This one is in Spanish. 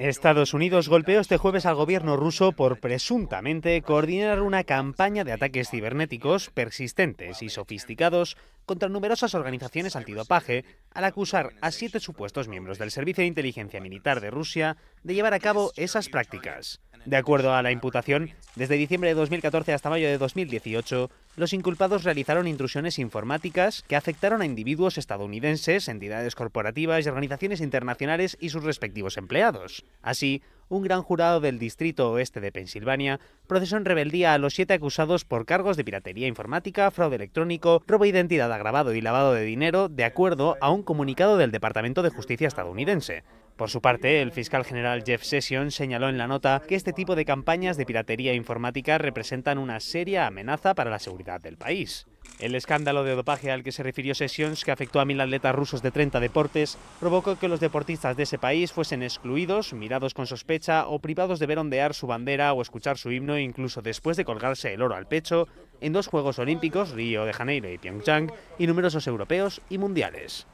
Estados Unidos golpeó este jueves al gobierno ruso por presuntamente coordinar una campaña de ataques cibernéticos persistentes y sofisticados contra numerosas organizaciones antidopaje al acusar a siete supuestos miembros del Servicio de Inteligencia Militar de Rusia de llevar a cabo esas prácticas. De acuerdo a la imputación, desde diciembre de 2014 hasta mayo de 2018, los inculpados realizaron intrusiones informáticas que afectaron a individuos estadounidenses, entidades corporativas y organizaciones internacionales y sus respectivos empleados. Así, un gran jurado del Distrito Oeste de Pensilvania procesó en rebeldía a los siete acusados por cargos de piratería informática, fraude electrónico, robo de identidad agravado y lavado de dinero, de acuerdo a un comunicado del Departamento de Justicia estadounidense. Por su parte, el fiscal general Jeff Sessions señaló en la nota que este tipo de campañas de piratería informática representan una seria amenaza para la seguridad del país. El escándalo de dopaje al que se refirió Sessions, que afectó a mil atletas rusos de 30 deportes, provocó que los deportistas de ese país fuesen excluidos, mirados con sospecha o privados de ver ondear su bandera o escuchar su himno, incluso después de colgarse el oro al pecho, en dos Juegos Olímpicos, Río de Janeiro y Pyeongchang, y numerosos europeos y mundiales.